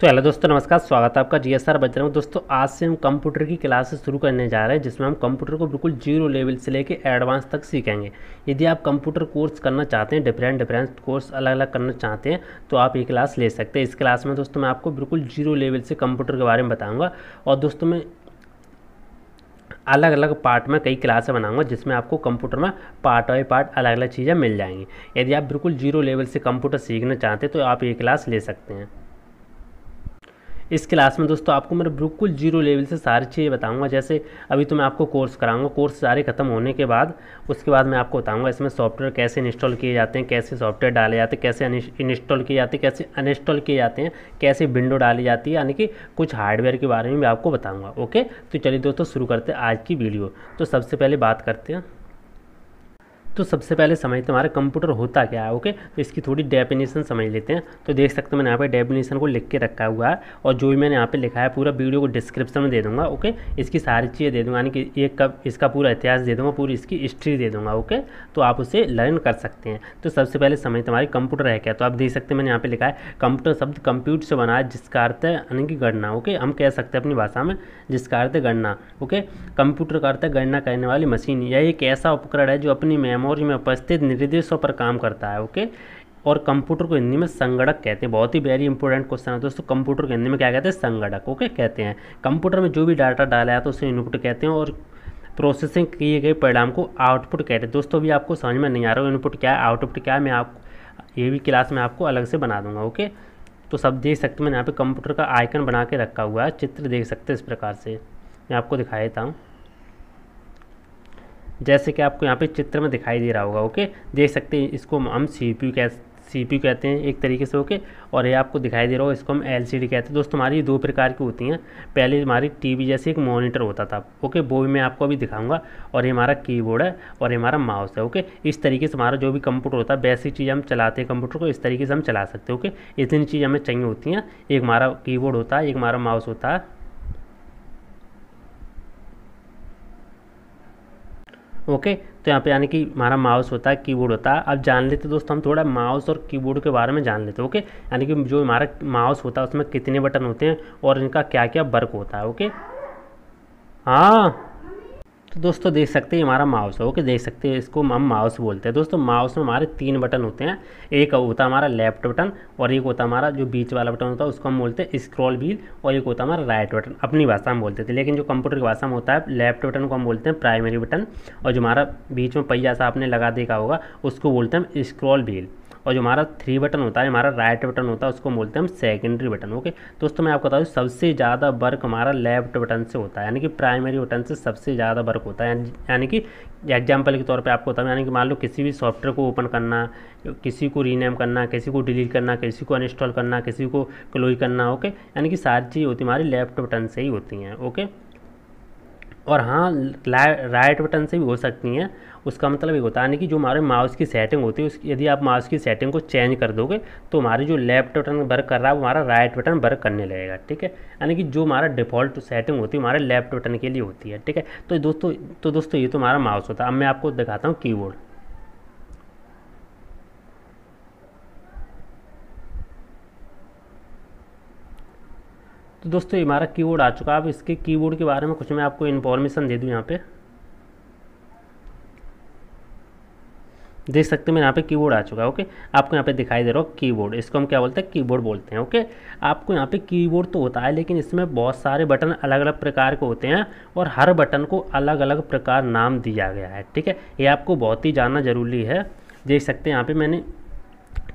तो हेलो दोस्तों नमस्कार स्वागत है आपका जी एस आर बज रहा हूँ दोस्तों आज से हम कंप्यूटर की क्लासेस शुरू करने जा रहे हैं जिसमें हम कंप्यूटर को बिल्कुल जीरो लेवल से लेके एडवांस तक सीखेंगे यदि आप कंप्यूटर कोर्स करना चाहते हैं डिफरेंट डिफरेंट कोर्स अलग अलग करना चाहते हैं तो आप ये क्लास ले सकते हैं इस क्लास में दोस्तों मैं आपको बिल्कुल जीरो लेवल से कंप्यूटर के बारे में बताऊँगा और दोस्तों में अलग अलग पार्ट में कई क्लासें बनाऊंगा जिसमें आपको कंप्यूटर में पार्ट बाई पार्ट अलग अलग चीज़ें मिल जाएंगी यदि आप बिल्कुल जीरो लेवल से कंप्यूटर सीखना चाहते हैं तो आप ये क्लास ले सकते हैं इस क्लास में दोस्तों आपको मैं बिल्कुल जीरो लेवल से सारी चीज़ें बताऊंगा जैसे अभी तो मैं आपको कोर्स कराऊंगा कोर्स सारे खत्म होने के बाद उसके बाद मैं आपको बताऊंगा इसमें सॉफ्टवेयर कैसे इंस्टॉल किए जाते हैं कैसे सॉफ्टवेयर डाले जाते हैं कैसे इंस्टॉल किए जाते हैं कैसे अनइंस्टॉल किए जाते हैं कैसे विंडो डाली जाती है यानी कि कुछ हार्डवेयर के बारे में भी आपको बताऊँगा ओके तो चलिए दोस्तों शुरू करते हैं आज की वीडियो तो सबसे पहले बात करते हैं तो सबसे पहले समझते हमारा कंप्यूटर होता क्या है ओके तो इसकी थोड़ी डेफिनेशन समझ लेते हैं तो देख सकते हो मैंने यहाँ पे डेफिनेशन को लिख के रखा हुआ है और जो भी मैंने यहाँ पे लिखा है पूरा वीडियो को डिस्क्रिप्शन में दे दूंगा ओके इसकी सारी चीज़ें दे दूंगा यानी कि एक कब इसका पूरा इतिहास दे दूंगा पूरी इसकी हिस्ट्री दे दूंगा ओके तो आप उसे लर्न कर सकते हैं तो सबसे पहले समझते हमारे कंप्यूटर है क्या तो आप देख सकते हैं मैंने यहाँ पे लिखा है कंप्यूटर शब्द कंप्यूटर से बना है जिसका अर्थ है यानी कि गणना ओके हम कह सकते हैं अपनी भाषा में जिसका अर्थ है गणना ओके कंप्यूटर का अर्थ है गणना करने वाली मशीन या एक ऐसा उपकरण है जो अपनी मेमोरी मेमोरी में उपस्थित निर्देशों पर काम करता है ओके और कंप्यूटर को हिंदी में संगणक कहते हैं बहुत ही वेरी इंपॉर्टेंट क्वेश्चन है दोस्तों कंप्यूटर को हिंदी में क्या कहते हैं संगणक ओके कहते हैं कंप्यूटर में जो भी डाटा डाला है तो उसे इनपुट कहते हैं और प्रोसेसिंग किए गए परिणाम को आउटपुट कहते हैं दोस्तों अभी आपको समझ में नहीं आ रहा हो इनपुट क्या है आउटपुट क्या है मैं आपको ये भी क्लास में आपको अलग से बना दूंगा ओके तो सब देख सकते हैं मैंने यहाँ पे कंप्यूटर का आइकन बना के रखा हुआ है चित्र देख सकते हैं इस प्रकार से मैं आपको दिखा देता हूँ जैसे कि आपको यहाँ पे चित्र में दिखाई दे रहा होगा ओके देख सकते हैं इसको हम सी पी कह सी पी कहते हैं एक तरीके से ओके और ये आपको दिखाई दे रहा हो इसको हम एल सी डी कहते हैं दोस्तों हमारी दो प्रकार की होती हैं पहले हमारी टी वी जैसे एक मोनीटर होता था ओके वो भी मैं आपको अभी दिखाऊंगा और ये हमारा कीबोर्ड है और ये हमारा माउस है ओके इस तरीके से हमारा जो भी कंप्यूटर होता है बेसिक चीज़ हम चलाते हैं कंप्यूटर को इस तरीके से हम चला सकते हैं ओके इतनी चीज़ हमें चाहिए होती हैं एक हमारा कीबोर्ड होता है एक हमारा माउस होता है ओके तो यहाँ पे यानी कि हमारा माउस होता है कीबोर्ड होता है अब जान लेते दोस्तों हम थोड़ा माउस और कीबोर्ड के बारे में जान लेते ओके यानी कि जो हमारा माउस होता है उसमें कितने बटन होते हैं और इनका क्या क्या वर्क होता है ओके हाँ तो दोस्तों देख सकते हैं हमारा माउस है ओके देख सकते हैं इसको हम माउस बोलते हैं दोस्तों माउस में हमारे तीन बटन होते हैं एक होता है हमारा लेफ्ट बटन और एक होता है हमारा जो बीच वाला बटन होता है उसको हम बोलते हैं स्क्रॉल व्हील और एक होता है हमारा राइट बटन अपनी भाषा में बोलते थे लेकिन जो कंप्यूटर की भाषा में होता है लेफ्ट बटन को हम बोलते हैं प्राइमरी बटन और जो हमारा बीच में पहिया सा आपने लगा देखा होगा उसको बोलते हैं हम स्क्रॉल व्हील और जो हमारा थ्री बटन होता है हमारा राइट बटन होता है उसको बोलते हैं हम सेकेंडरी बटन ओके दोस्तों मैं आपको बता दूँ सबसे ज़्यादा वर्क हमारा लेफ्ट बटन से होता है यानी कि प्राइमरी बटन से सबसे ज़्यादा वर्क होता है यानी कि एग्जाम्पल के तौर पर आपको बताऊँ यानी कि मान लो किसी भी सॉफ्टवेयर को ओपन करना किसी को रीनेम करना किसी को डिलीट करना किसी को अनइंस्टॉल करना किसी को क्लोज करना ओके यानी कि सारी चीज़ होती हमारी लेफ्ट बटन से ही होती हैं ओके और हाँ राइट बटन से भी हो सकती हैं उसका मतलब ये होता है कि जो हमारे माउस की सेटिंग होती है उसकी यदि आप माउस की सेटिंग को चेंज कर दोगे तो हमारे जो लेफ्ट बटन वर्क कर रहा है वो हमारा राइट बटन वर्क करने लगेगा ठीक है यानी कि जो हमारा डिफ़ॉल्ट सेटिंग होती है हमारे लेफ्ट बटन के लिए होती है ठीक है तो दोस्तों तो दोस्तों ये तो हमारा माउस होता है अब मैं आपको दिखाता हूँ की तो दोस्तों ये हमारा कीबोर्ड आ चुका है अब इसके कीबोर्ड के बारे में कुछ मैं आपको इन्फॉर्मेशन दे दूँ यहाँ पे देख सकते हैं मेरे यहाँ पे कीबोर्ड आ चुका है ओके आपको यहाँ पे दिखाई दे रहा हो कीबोर्ड इसको हम क्या बोलते हैं कीबोर्ड बोलते हैं ओके आपको यहाँ पे कीबोर्ड तो होता है लेकिन इसमें बहुत सारे बटन अलग अलग प्रकार के होते हैं और हर बटन को अलग अलग प्रकार नाम दिया गया है ठीक है ये आपको बहुत ही जानना ज़रूरी है देख सकते हैं यहाँ पर मैंने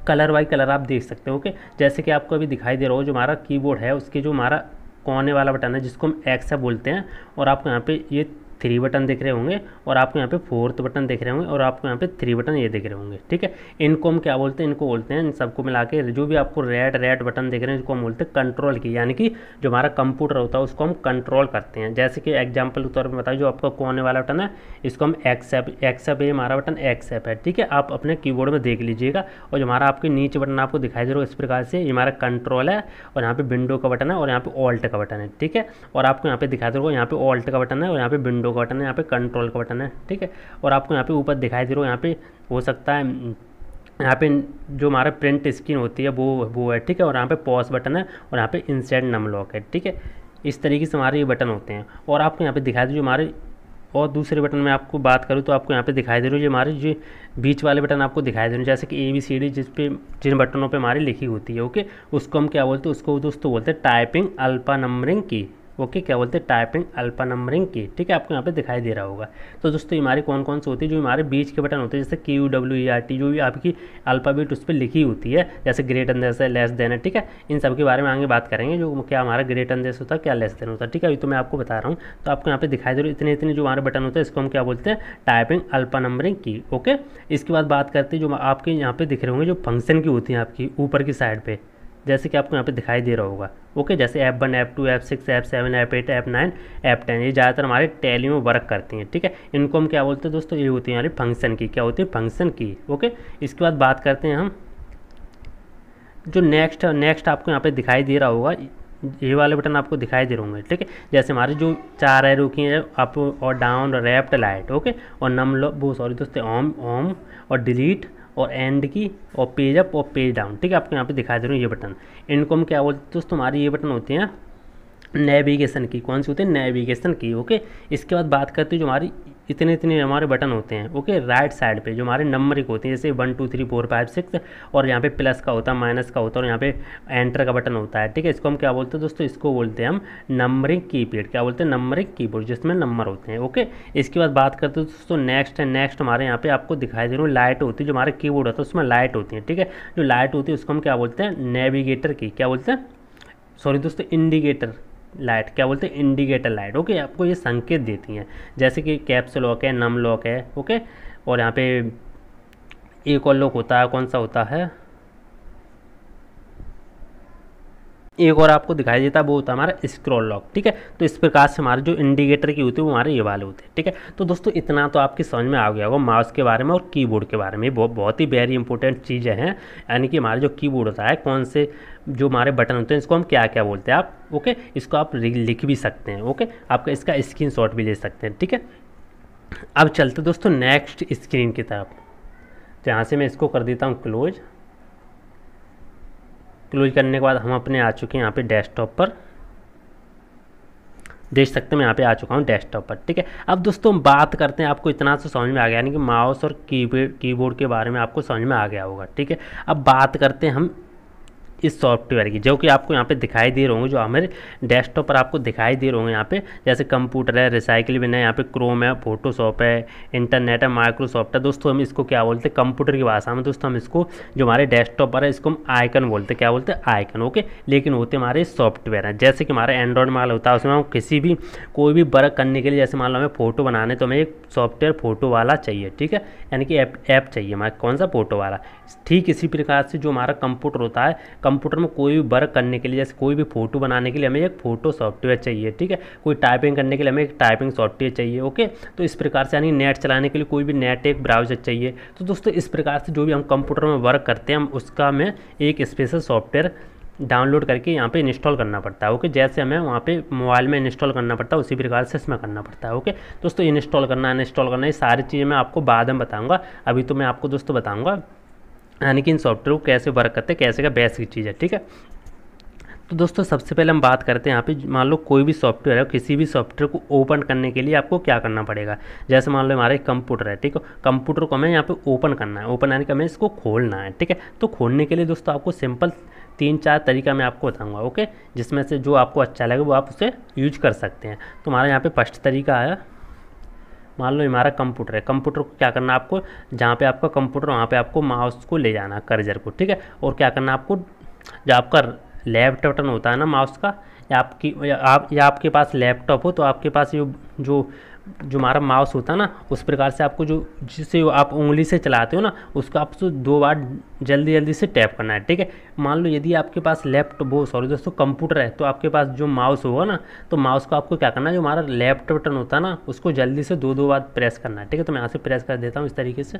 कलर वाई कलर आप देख सकते हो ओके जैसे कि आपको अभी दिखाई दे रहा हो जो हमारा कीबोर्ड है उसके जो हमारा कोने वाला बटन है जिसको हम एक्स है बोलते हैं और आपको यहाँ पे ये थ्री बटन दिख रहे होंगे और आपको यहाँ पे फोर्थ बटन दिख रहे होंगे और आपको यहाँ पे थ्री बटन ये दिख रहे होंगे ठीक है इनको हम क्या बोलते हैं इनको बोलते हैं इन सबको मिला के जो भी आपको रेड रेड बटन दिख रहे हैं इसको हम बोलते हैं कंट्रोल की यानी कि जो हमारा कंप्यूटर होता है उसको हम कंट्रोल करते हैं जैसे कि एग्जाम्पल के तौर पर बताए जो आपका कोने वाला बटन है इसको हम एक्सेप एक्सेप ये हमारा बटन एक्सेप है ठीक है आप अपने कीबोर्ड में देख लीजिएगा और जो हमारा आपके नीचे बटन आपको दिखाई दे रहा है इस प्रकार से ये हमारा कंट्रोल है और यहाँ पे विंडो का बटन है और यहाँ पे ऑल्ट का बटन है ठीक है और आपको यहाँ पे दिखाई दे रहा है यहाँ पे ऑल्ट का बटन है और यहाँ पे विंडो विंडो का बटन है यहाँ पे कंट्रोल का बटन है ठीक है और आपको यहाँ पे ऊपर दिखाई दे रहा हो यहाँ पे हो सकता है यहाँ पे जो हमारे प्रिंट स्क्रीन होती है वो वो है ठीक है और यहाँ पे पॉज बटन है और यहाँ पे इंसर्ट नम लॉक है ठीक है इस तरीके से हमारे ये बटन होते हैं और आपको यहाँ पे दिखाई दे जो हमारे और दूसरे बटन में आपको बात करूँ तो आपको यहाँ पे दिखाई दे रही है हमारे जो बीच वाले बटन आपको दिखाई दे रहे हैं जैसे कि ए बी सी डी जिस पे जिन बटनों पे हमारी लिखी होती है ओके उसको हम क्या बोलते हैं उसको दोस्तों बोलते हैं टाइपिंग अल्पा नंबरिंग की ओके क्या बोलते हैं टाइपिंग अल्पा नंबरिंग की ठीक है आपको यहाँ पे दिखाई दे रहा होगा तो दोस्तों हमारे कौन कौन से होती है जो हमारे बीच के बटन होते हैं जैसे Q W E R T जो भी आपकी अल्फ़ाबेट उस पर लिखी होती है जैसे ग्रेट अंदर से लेस देन है ठीक है इन सब के बारे में आगे बात करेंगे जो क्या हमारा ग्रेट अंदर से होता है क्या लेस देन होता है ठीक है अभी तो मैं आपको बता रहा हूँ तो आपको यहाँ पे दिखाई दे रहा इतने इतने जो हमारे बटन होते हैं इसको हम क्या बोलते हैं टाइपिंग अल्पा नंबरिंग की ओके इसके बाद बात करते हैं जो आपके यहाँ पे दिख रहे होंगे जो फंक्शन की होती है आपकी ऊपर की साइड पर जैसे कि आपको यहाँ पे दिखाई दे रहा होगा ओके जैसे F one F two F six F seven F eight F nine F ten ये ज़्यादातर हमारे टैली में वर्क करती हैं ठीक है इनको हम क्या बोलते हैं दोस्तों ये होती है हमारी फंक्शन की क्या होती है फंक्शन की ओके इसके बाद बात करते हैं हम जो नेक्स्ट नेक्स्ट आपको यहाँ पे दिखाई दे रहा होगा ये वाले बटन आपको दिखाई दे रहे होंगे ठीक है जैसे हमारे जो चार है रुकी हैं अप और डाउन रेप्ट लाइट ओके और नम लो वो सॉरी दोस्तों ओम ओम और डिलीट और एंड की और पेज अप और पेज डाउन ठीक है आपको यहाँ पे दिखाई दे रहे हैं ये बटन इनको हम क्या बोलते हैं दोस्तों हमारे ये बटन होते हैं नेविगेशन की कौन सी होती है नेविगेशन की ओके इसके बाद बात करते हैं जो हमारी इतने इतने हमारे बटन होते हैं ओके राइट साइड पे जो हमारे नंबरिक होते हैं जैसे one two three four five six और यहाँ पे प्लस का होता है माइनस का होता है और यहाँ पे एंटर का बटन होता है ठीक है इसको हम क्या बोलते हैं दोस्तों इसको बोलते हैं हम नंबरिंग कीपैड क्या बोलते हैं नंबरिंग कीबोर्ड जिसमें नंबर होते हैं ओके इसके बाद बात करते हैं दोस्तों नेक्स्ट है नेक्स्ट हमारे यहाँ पे आपको दिखाई दे रहा हूँ लाइट होती है जो हमारे की होता है उसमें लाइट होती है ठीक है जो लाइट होती है उसको हम क्या बोलते हैं नेविगेटर की क्या बोलते हैं सॉरी दोस्तों इंडिकेटर लाइट क्या बोलते हैं इंडिकेटर लाइट ओके आपको ये संकेत देती हैं जैसे कि कैप्स लॉक है नम लॉक है ओके और यहाँ पे एक और लॉक होता है कौन सा होता है एक और आपको दिखाई देता है वो होता है हमारा स्क्रॉल लॉक ठीक है तो इस प्रकार से हमारे जो इंडिकेटर की होती है वो हमारे ये वाले होते हैं ठीक है तो दोस्तों इतना तो आपकी समझ में आ गया होगा माउस के बारे में और कीबोर्ड के बारे में बहुत बहुत ही वेरी इंपॉर्टेंट चीज़ें हैं यानी कि हमारा जो कीबोर्ड होता है कौन से जो हमारे बटन होते हैं इसको हम क्या क्या बोलते हैं आप ओके इसको आप लिख भी सकते हैं ओके आपका इसका स्क्रीन शॉट भी ले सकते हैं ठीक है अब चलते दोस्तों नेक्स्ट स्क्रीन की तरफ जहाँ से मैं इसको कर देता हूँ क्लोज क्लोज करने के बाद हम अपने आ चुके हैं यहाँ पे डेस्कटॉप पर देख सकते हैं मैं यहाँ पे आ चुका हूँ डेस्कटॉप पर ठीक है अब दोस्तों हम बात करते हैं आपको इतना तो समझ में आ गया यानी कि माउस और कीबोर्ड कीबोर्ड के बारे में आपको समझ में आ गया होगा ठीक है अब बात करते हैं हम इस सॉफ्टवेयर की जो कि आपको यहाँ पे दिखाई दे रहे होंगे जो हमारे डेस्कटॉप पर आपको दिखाई दे रहे होंगे यहाँ पे जैसे कंप्यूटर है रिसाइकिल बिन है यहाँ पे क्रोम है फोटोशॉप है इंटरनेट है माइक्रोसॉफ्ट है दोस्तों हम इसको क्या बोलते हैं कंप्यूटर की भाषा में दोस्तों हम इसको जो हमारे डेस्कटॉप पर है इसको हम आइकन बोलते हैं क्या बोलते हैं आइकन ओके लेकिन होते हमारे सॉफ्टवेयर हैं जैसे कि हमारा एंड्रॉयड मान होता है उसमें हम किसी भी कोई भी वर्क करने के लिए जैसे मान लो हमें फोटो बनाने तो हमें एक सॉफ्टवेयर फोटो वाला चाहिए ठीक है यानी कि ऐप ऐप चाहिए हमारा कौन सा फोटो वाला ठीक इसी प्रकार से जो हमारा कंप्यूटर होता है कंप्यूटर में कोई भी वर्क करने के लिए जैसे कोई भी फोटो बनाने के लिए हमें एक फोटो सॉफ्टवेयर चाहिए ठीक है कोई टाइपिंग करने के लिए हमें एक टाइपिंग सॉफ्टवेयर चाहिए ओके तो इस प्रकार से यानी नेट चलाने के लिए कोई भी नेट एक ब्राउजर चाहिए तो दोस्तों इस प्रकार से जो भी हम कंप्यूटर में वर्क करते हैं हम उसका हमें एक स्पेशल सॉफ्टवेयर डाउनलोड करके यहाँ पे इंस्टॉल करना पड़ता है ओके जैसे हमें वहाँ पे मोबाइल में इंस्टॉल करना पड़ता है उसी प्रकार से इसमें करना पड़ता है ओके दोस्तों इंस्टॉल करना अनइंस्टॉल करना ये सारी चीज़ें मैं आपको बाद में बताऊँगा अभी तो मैं आपको दोस्तों बताऊँगा यानी कि इन सॉफ्टवेयर को कैसे वर्क करते हैं कैसे का बेसिक चीज़ है ठीक है तो दोस्तों सबसे पहले हम बात करते हैं यहाँ पे मान लो कोई भी सॉफ्टवेयर है किसी भी सॉफ्टवेयर को ओपन करने के लिए आपको क्या करना पड़ेगा जैसे मान लो हमारा कंप्यूटर है ठीक है कंप्यूटर को हमें यहाँ पे ओपन करना है ओपन यानी कि हमें इसको खोलना है ठीक है तो खोलने के लिए दोस्तों आपको सिंपल तीन चार तरीका मैं आपको बताऊंगा ओके जिसमें से जो आपको अच्छा लगे वो आप उसे यूज कर सकते हैं तो हमारा यहाँ पे फर्स्ट तरीका आया मान लो हमारा कंप्यूटर है कंप्यूटर को क्या करना आपको जहाँ पे आपका कंप्यूटर वहाँ पे आपको माउस को ले जाना कर्जर को ठीक है और क्या करना आपको जो आपका लैपटॉप बटन होता है ना माउस का या आपकी या आप या आपके पास लैपटॉप हो तो आपके पास ये जो जो हमारा माउस होता है ना उस प्रकार से आपको जो जिसे आप उंगली से चलाते हो ना उसको आपको दो बार जल्दी जल्दी से टैप करना है ठीक है मान लो यदि आपके पास लेफ्ट वो सॉरी दोस्तों कंप्यूटर है तो आपके पास जो माउस होगा ना तो माउस को आपको क्या करना है जो हमारा लेफ्ट बटन होता है ना उसको जल्दी से दो दो बार प्रेस करना है ठीक है तो मैं यहाँ से प्रेस कर देता हूँ इस तरीके से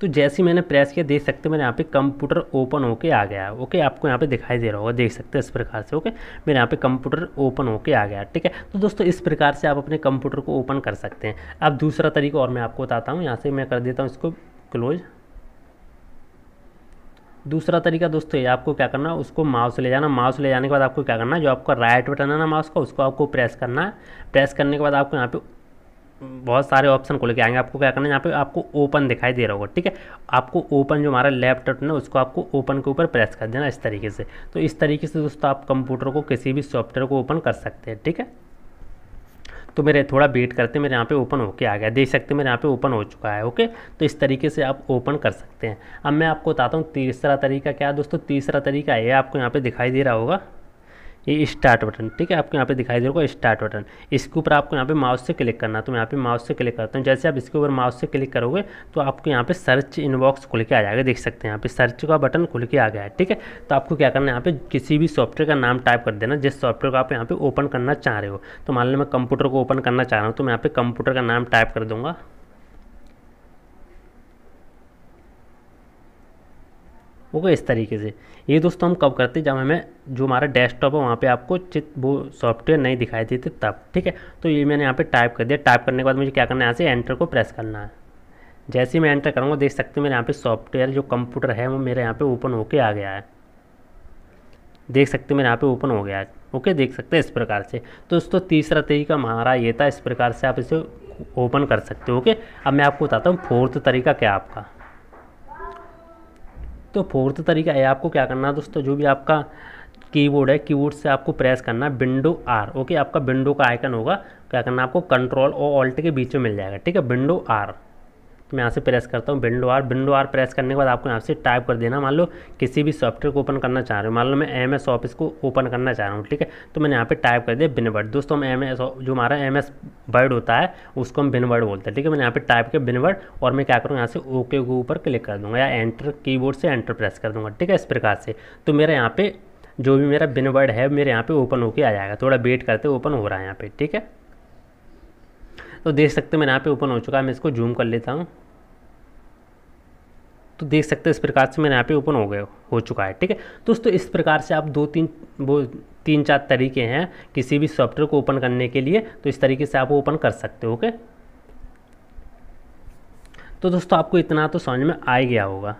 तो जैसे ही मैंने प्रेस किया देख सकते हैं मेरे यहाँ पे कंप्यूटर ओपन होके आ गया ओके आपको यहाँ पे दिखाई दे रहा होगा देख सकते हैं इस प्रकार से ओके मेरे यहाँ पे कंप्यूटर ओपन होके आ गया ठीक है तो दोस्तों इस प्रकार से आप अपने कंप्यूटर को ओपन कर सकते हैं अब दूसरा तरीका और मैं आपको बताता हूँ यहाँ से मैं कर देता हूँ इसको क्लोज़ दूसरा तरीका दोस्तों ये आपको क्या करना है उसको माउस ले जाना माउस ले जाने के बाद आपको क्या करना है जो आपका राइट बटन है ना माउस का उसको आपको प्रेस करना है प्रेस करने के बाद आपको यहाँ पे बहुत सारे ऑप्शन को लेके आएंगे आपको क्या करना है यहाँ पे आपको ओपन दिखाई दे रहा होगा ठीक है आपको ओपन जो हमारा लैपटॉप है उसको आपको ओपन के ऊपर प्रेस कर देना इस तरीके से तो इस तरीके से दोस्तों आप कंप्यूटर को किसी भी सॉफ्टवेयर को ओपन कर सकते हैं ठीक है तो मेरे थोड़ा वेट करते मेरे यहाँ पे ओपन होके आ गया देख सकते हैं मेरे यहाँ पे ओपन हो चुका है ओके तो इस तरीके से आप ओपन कर सकते हैं अब मैं आपको बताता हूँ तीसरा तरीका क्या है दोस्तों तीसरा तरीका ये आपको यहाँ पे दिखाई दे रहा होगा ये स्टार्ट बटन ठीक है आपको यहाँ पे दिखाई दे रहा होगा स्टार्ट बटन इसके ऊपर आपको यहाँ पे माउस से क्लिक करना तो मैं यहाँ पे माउस से क्लिक करता हूँ जैसे आप इसके ऊपर माउस से क्लिक करोगे तो आपको यहाँ पे सर्च इनबॉक्स खुल के आ जाएगा देख सकते हैं यहाँ पे सर्च का बटन खुल के आ गया है ठीक है तो आपको क्या करना है यहाँ पे किसी भी सॉफ्टवेयर का नाम टाइप कर देना जिस सॉफ्टवेयर को आप यहाँ पे ओपन करना चाह रहे हो तो मान लो मैं कंप्यूटर को ओपन करना चाह रहा हूँ तो मैं यहाँ पे कंप्यूटर का नाम टाइप कर दूंगा ओके इस तरीके से ये दोस्तों हम कब करते हैं जब हमें जो हमारा डेस्कटॉप है वहाँ पे आपको चित वो सॉफ्टवेयर नहीं दिखाई देते तब ठीक है तो ये मैंने यहाँ पे टाइप कर दिया टाइप करने के बाद मुझे क्या करना है यहाँ से एंटर को प्रेस करना है जैसे ही मैं एंटर करूँगा देख सकते हो मेरे यहाँ पे सॉफ्टवेयर जो कंप्यूटर है वो मेरे यहाँ पर ओपन होके आ गया है देख सकते हो मेरे यहाँ पर ओपन हो गया है ओके देख सकते हैं इस प्रकार से तो दोस्तों तीसरा तरीका हमारा ये था इस प्रकार से आप इसे ओपन कर सकते हो ओके अब मैं आपको बताता हूँ फोर्थ तरीका क्या आपका तो फोर्थ तरीका है आपको क्या करना है दोस्तों जो भी आपका कीबोर्ड है कीबोर्ड से आपको प्रेस करना विंडो आर ओके आपका विंडो का आइकन होगा क्या करना आपको कंट्रोल और ऑल्ट के बीच में मिल जाएगा ठीक है विंडो आर तो मैं यहाँ से प्रेस करता हूँ window R window R press करने के बाद आपको यहाँ से टाइप कर देना मान लो किसी भी सॉफ्टवेयर को ओपन करना चाह रहे हो मान लो मैं एम एस ऑफिस को ओपन करना चाह रहा हूँ ठीक है तो मैंने यहाँ पे टाइप कर दिया बिनवर्ड दोस्तों हम एम एस जो हमारा एम एस वर्ड होता है उसको हम बिनवर्ड बोलते हैं ठीक है मैंने यहाँ पर टाइप किया बिनवर्ड और मैं क्या करूँगा यहाँ से ओके के ऊपर क्लिक कर दूँगा या एंटर बोर्ड से एंटर प्रेस कर दूँगा ठीक है इस प्रकार से तो मेरे यहाँ पर जो भी मेरा बिनवर्ड है मेरे यहाँ पर ओपन होकर आ जाएगा थोड़ा वेट करते ओपन हो रहा है यहाँ पर ठीक है तो देख सकते हैं मैंने यहाँ पे ओपन हो चुका है मैं इसको जूम कर लेता हूँ तो देख सकते हैं इस प्रकार से मैंने यहाँ पे ओपन हो गए हो चुका है ठीक है दोस्तों इस प्रकार से आप दो तीन वो तीन चार तरीके हैं किसी भी सॉफ्टवेयर को ओपन करने के लिए तो इस तरीके से आप ओपन कर सकते हो ओके तो दोस्तों आपको इतना तो समझ में आ गया होगा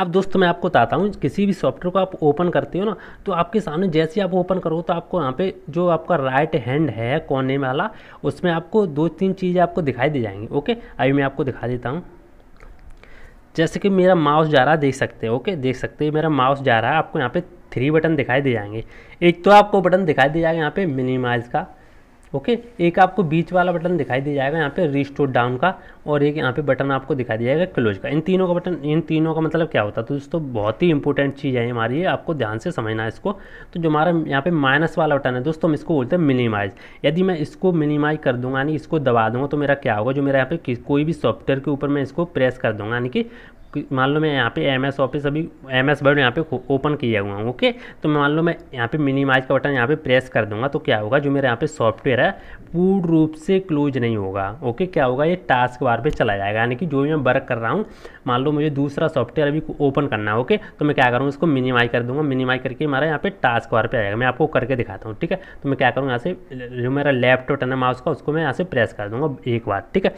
अब दोस्तों मैं आपको बताता हूँ किसी भी सॉफ्टवेयर को आप ओपन करते हो ना तो आपके सामने जैसे आप ओपन करो तो आपको यहाँ पे जो आपका राइट हैंड है कोने वाला उसमें आपको दो तीन चीज़ें आपको दिखाई दे जाएंगी ओके अभी मैं आपको दिखा देता हूँ जैसे कि मेरा माउस जा रहा है देख सकते हो ओके देख सकते हो मेरा माउस जा रहा है आपको यहाँ पे थ्री बटन दिखाई दे जाएंगे एक तो आपको बटन दिखाई दे जाएगा यहाँ पे मिनिमाइज का ओके एक आपको बीच वाला बटन दिखाई दिया जाएगा यहाँ पे रिस्टोर डाउन का और एक यहाँ पे बटन आपको दिखाई दिया जाएगा क्लोज का इन तीनों का बटन इन तीनों का मतलब क्या होता है तो दोस्तों बहुत ही इंपॉर्टेंट चीज़ है हमारी ये आपको ध्यान से समझना है इसको तो जो हमारा यहाँ पे माइनस वाला बटन है दोस्तों हम इसको बोलते हैं मिनिमाइज यदि मैं इसको मिनिमाइज कर दूंगा यानी इसको दबा दूंगा तो मेरा क्या होगा जो मेरा यहाँ पे कोई भी सॉफ्टवेयर के ऊपर मैं इसको प्रेस कर दूंगा यानी कि मान लो मैं यहाँ पे एम एस ऑफिस अभी एम एस वर्ड यहाँ पे ओपन किया हुआ हूँ ओके तो मान लो मैं यहाँ पे मिनिमाइज का बटन यहाँ पे प्रेस कर दूंगा तो क्या होगा जो मेरा यहाँ पे सॉफ्टवेयर है पूर्ण रूप से क्लोज नहीं होगा ओके क्या होगा ये टास्क बार पे चला जाएगा यानी कि जो भी मैं वर्क कर रहा हूँ मान लो मुझे दूसरा सॉफ्टवेयर अभी ओपन करना है ओके तो मैं क्या करूँगा इसको मिनिमाइज कर दूँगा मिनिमाइज करके हमारा यहाँ पे टास्क बार आ आएगा मैं आपको करके दिखाता हूँ ठीक है तो मैं क्या करूँगा यहाँ से जो मेरा लेफ्ट बटन है माउस का उसको मैं यहाँ से प्रेस कर दूँगा एक बार ठीक है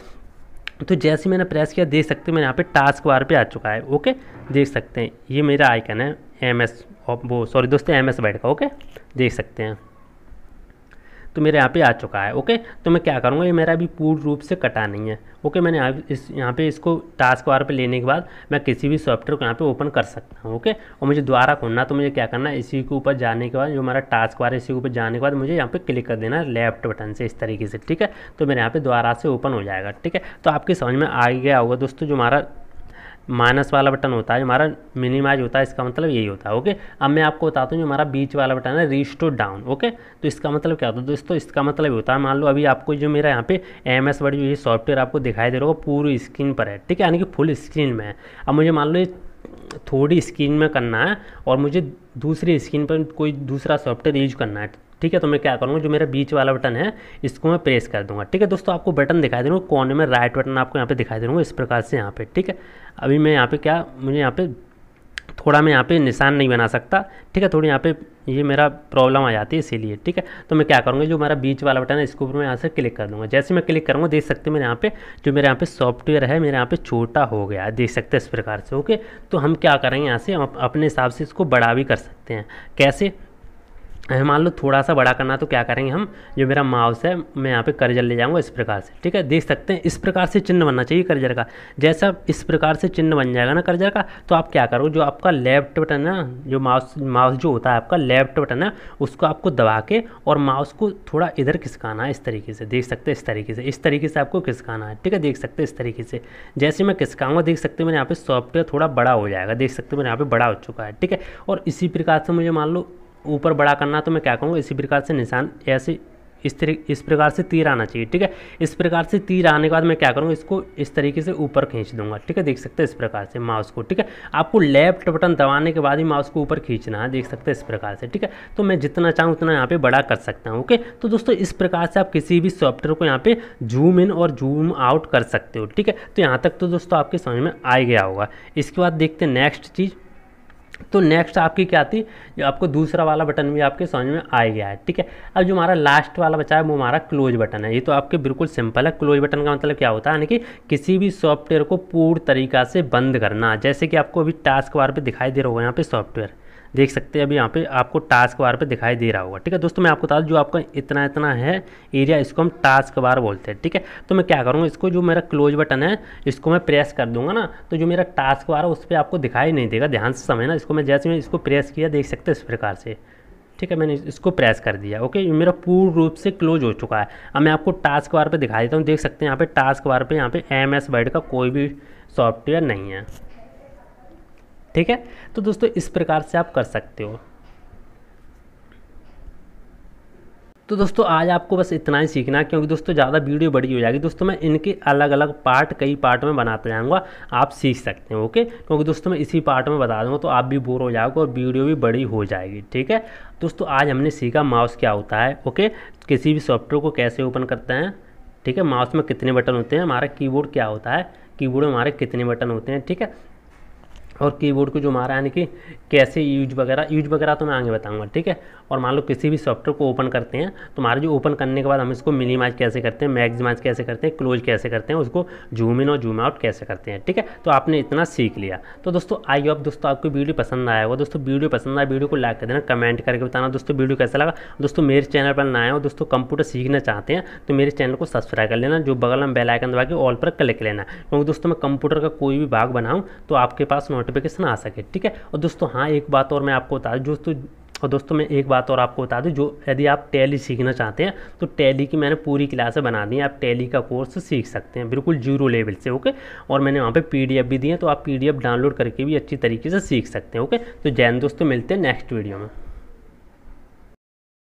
तो जैसे मैंने प्रेस किया देख सकते हैं मैंने यहाँ पे टास्क वार पे आ चुका है ओके देख सकते हैं ये मेरा आइकन है एम एस वो सॉरी दोस्तों एम एस बैठ का ओके देख सकते हैं तो मेरे यहाँ पे आ चुका है ओके तो मैं क्या करूँगा ये मेरा अभी पूर्ण रूप से कटा नहीं है ओके मैंने इस यहाँ पे इसको टास्क वार पे लेने के बाद मैं किसी भी सॉफ्टवेयर को यहाँ पे ओपन कर सकता हूँ ओके और मुझे दोबारा खोलना तो मुझे क्या करना है इसी के ऊपर जाने के बाद जो हमारा टास्क वार है इसी के ऊपर जाने के बाद मुझे यहाँ पे क्लिक कर देना है लेफ्ट बटन से इस तरीके से ठीक है तो मेरे यहाँ पर दोबारा से ओपन हो जाएगा ठीक है तो आपकी समझ में आ गया होगा दोस्तों जो हमारा माइनस वाला बटन होता है जो हमारा मिनिमाइज होता है इसका मतलब यही होता है ओके अब मैं आपको बताता हूँ जो हमारा बीच वाला बटन है टू डाउन ओके तो इसका मतलब क्या होता है दोस्तों इसका मतलब होता है मान लो अभी आपको जो मेरा यहाँ पे एम एस वर्ड जो ये सॉफ्टवेयर आपको दिखाई दे रहा होगा पूरी स्क्रीन पर है ठीक है यानी कि फुल स्क्रीन में है अब मुझे मान लो ये थोड़ी स्क्रीन में करना है और मुझे दूसरी स्क्रीन पर कोई दूसरा सॉफ्टवेयर यूज करना है ठीक है तो मैं क्या करूँगा जो मेरा बीच वाला बटन है इसको मैं प्रेस कर दूँगा ठीक है दोस्तों आपको बटन दिखाई दे रहा कोने में राइट बटन आपको यहाँ पे दिखाई दे रहा इस प्रकार से यहाँ पे ठीक है अभी मैं यहाँ पे क्या मुझे यहाँ पे थोड़ा मैं यहाँ पे निशान नहीं बना सकता ठीक है थोड़ी यहाँ पे ये मेरा प्रॉब्लम आ जाती है इसीलिए ठीक है तो मैं क्या करूँगा जो मेरा बीच वाला बटन है इसके ऊपर मैं यहाँ से क्लिक कर दूँगा जैसे मैं क्लिक करूँगा देख सकते हैं मेरे यहाँ पे जो मेरे यहाँ पे सॉफ्टवेयर है मेरे यहाँ पे छोटा हो गया है देख सकते हैं इस प्रकार से ओके तो हम क्या करेंगे यहाँ से हम अपने हिसाब से इसको बड़ा भी कर सकते हैं कैसे मान लो थोड़ा सा बड़ा करना तो क्या करेंगे हम जो मेरा माउस है मैं यहाँ पे कर्जर ले जाऊँगा इस प्रकार से ठीक है देख सकते हैं इस प्रकार से चिन्ह बनना चाहिए कर्जर का जैसा इस प्रकार से चिन्ह बन जाएगा ना कर्जर का तो आप क्या करो जो आपका लेफ्ट बटन है जो माउस माउस जो होता है आपका लेफ्ट बटन है उसको आपको दबा के और माउस को थोड़ा इधर खिसकाना है इस तरीके से देख सकते हैं इस तरीके से इस तरीके से आपको खिसकाना है ठीक है देख सकते हैं इस तरीके से जैसे मैं खिसकाऊँगा देख सकते मैंने मेरे यहाँ पे सॉफ्टवेयर थोड़ा बड़ा हो जाएगा देख सकते मैंने मेरे यहाँ पे बड़ा हो चुका है ठीक है और इसी प्रकार से मुझे मान लो ऊपर बड़ा करना तो मैं क्या कहूँगा इसी प्रकार से निशान ऐसे इस तरीके इस प्रकार से तीर आना चाहिए ठीक है इस प्रकार से तीर आने के बाद मैं क्या करूँगा इसको इस तरीके से ऊपर खींच दूंगा ठीक है देख सकते हैं इस प्रकार से माउस को ठीक है आपको लेफ्ट बटन दबाने के बाद ही माउस को ऊपर खींचना है देख सकते हैं इस प्रकार से ठीक है तो मैं जितना चाहूँ उतना यहाँ पे बड़ा कर सकता हूँ ओके तो दोस्तों इस प्रकार से आप किसी भी सॉफ्टवेयर को यहाँ पे जूम इन और जूम आउट कर सकते हो ठीक है तो यहाँ तक तो दोस्तों आपके समझ में आ गया होगा इसके बाद देखते हैं नेक्स्ट चीज़ तो नेक्स्ट आपकी क्या आती जो आपको दूसरा वाला बटन भी आपके समझ में आ गया है ठीक है अब जो हमारा लास्ट वाला बचा है वो हमारा क्लोज बटन है ये तो आपके बिल्कुल सिंपल है क्लोज बटन का मतलब क्या होता है यानी कि किसी भी सॉफ्टवेयर को पूर्ण तरीका से बंद करना जैसे कि आपको अभी टास्क बार पर दिखाई दे रहा हो यहाँ पर सॉफ्टवेयर देख सकते हैं अभी यहाँ पे आपको टास्क बार पे दिखाई दे रहा होगा ठीक है दोस्तों मैं आपको बता दूँ जो आपका इतना इतना है एरिया इसको हम टास्क बार बोलते हैं ठीक है तो मैं क्या करूँगा इसको जो मेरा क्लोज बटन है इसको मैं प्रेस कर दूंगा ना तो जो मेरा टास्क बार है उस पर आपको दिखाई नहीं देगा ध्यान से समझना इसको मैं जैसे मैं इसको प्रेस किया देख सकते इस प्रकार से ठीक है मैंने इसको प्रेस कर दिया ओके मेरा पूर्ण रूप से क्लोज हो चुका है अब मैं आपको टास्क बार पे दिखा देता हूँ देख सकते हैं यहाँ पे टास्क बार पे यहाँ पे एम एस वर्ड का कोई भी सॉफ्टवेयर नहीं है ठीक है तो दोस्तों इस प्रकार से आप कर सकते हो तो दोस्तों आज आपको बस इतना ही सीखना है क्योंकि दोस्तों ज़्यादा वीडियो बड़ी हो जाएगी दोस्तों मैं इनके अलग अलग पार्ट कई पार्ट में बनाता जाऊँगा आप सीख सकते हैं ओके क्योंकि दोस्तों मैं इसी पार्ट में बता दूँगा तो आप भी बोर हो जाओगे और वीडियो भी बड़ी हो जाएगी ठीक है दोस्तों आज हमने सीखा माउस क्या होता है ओके किसी भी सॉफ्टवेयर को कैसे ओपन करते हैं ठीक है माउस में कितने बटन होते हैं हमारा कीबोर्ड क्या होता है कीबोर्ड में हमारे कितने बटन होते हैं ठीक है और कीबोर्ड को जो मारा यानी कि कैसे यूज वगैरह यूज वगैरह तो मैं आगे बताऊंगा ठीक है और मान लो किसी भी सॉफ्टवेयर को ओपन करते हैं तो हमारे जो ओपन करने के बाद हम इसको मिनिमाइज कैसे करते हैं मैक्सिमाइज कैसे करते हैं क्लोज कैसे करते हैं उसको जूम इन और जूम आउट कैसे करते हैं ठीक है तो आपने इतना सीख लिया तो दोस्तों आई होप दोस्तों आपको वीडियो पसंद आया होगा दोस्तों वीडियो पसंद आया वीडियो को लाइक कर देना कमेंट करके बताना दोस्तों वीडियो कैसा लगा दोस्तों मेरे चैनल पर ना आए हो दोस्तों कंप्यूटर सीखना चाहते हैं तो मेरे चैनल को सब्सक्राइब कर लेना जो बगल में बेलाइकन दबा के ऑल पर क्लिक लेना क्योंकि दोस्तों मैं कंप्यूटर का कोई भी भाग बनाऊँ तो आपके पास नोट नोटिफिकेशन आ सके ठीक है और दोस्तों हाँ एक बात और मैं आपको बता दूँ दोस्तों और दोस्तों मैं एक बात और आपको बता दूँ जो यदि आप टैली सीखना चाहते हैं तो टैली की मैंने पूरी क्लासें बना दी हैं आप टैली का कोर्स सीख सकते हैं बिल्कुल जीरो लेवल से ओके और मैंने वहाँ पे पीडीएफ भी दी है तो आप पीडीएफ डाउनलोड करके भी अच्छी तरीके से सीख सकते हैं ओके तो जैन दोस्तों मिलते हैं नेक्स्ट वीडियो में